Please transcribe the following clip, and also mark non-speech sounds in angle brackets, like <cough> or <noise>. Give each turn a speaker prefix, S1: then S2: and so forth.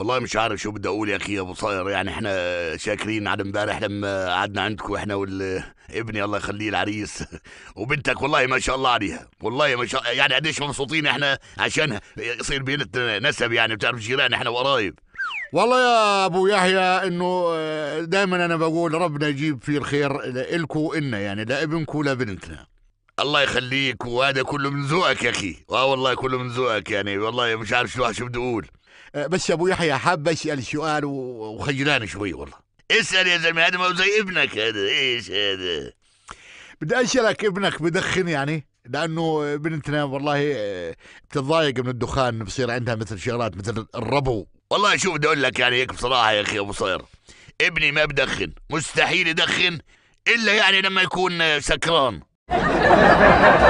S1: والله مش عارف شو بدي اقول يا اخي ابو صاير يعني احنا شاكرين على امبارح لما قعدنا عندكم احنا وابني الله يخليه العريس <laughs> وبنتك والله ما شاء الله عليها والله ما شاء يعني قديش مبسوطين احنا عشان يصير بيننا نسب يعني بتعرف جيران احنا وقرايب
S2: والله يا ابو يحيى انه آه، دائما انا بقول ربنا يجيب فيه الخير لكم والنا يعني لابنكم ولبنتنا
S1: الله يخليك وهذا كله من ذوقك يا اخي اه والله كله من ذوقك يعني والله مش عارف شو شو بدي اقول
S2: أه، بس يا ابو يحيى حاب اسال سؤال وخجلان
S1: شوي والله اسال يا زلمه هذا ما هو زي ابنك هذا ايش هذا بدي
S2: اسالك ابنك بدخن يعني لانه بنتنا والله بتتضايق أه، من الدخان بصير عندها مثل شغلات مثل الربو
S1: والله شوف بدي اقول لك يعني هيك بصراحه يا اخي ابو صير ابني ما بدخن مستحيل يدخن الا يعني لما يكون سكران <laughs>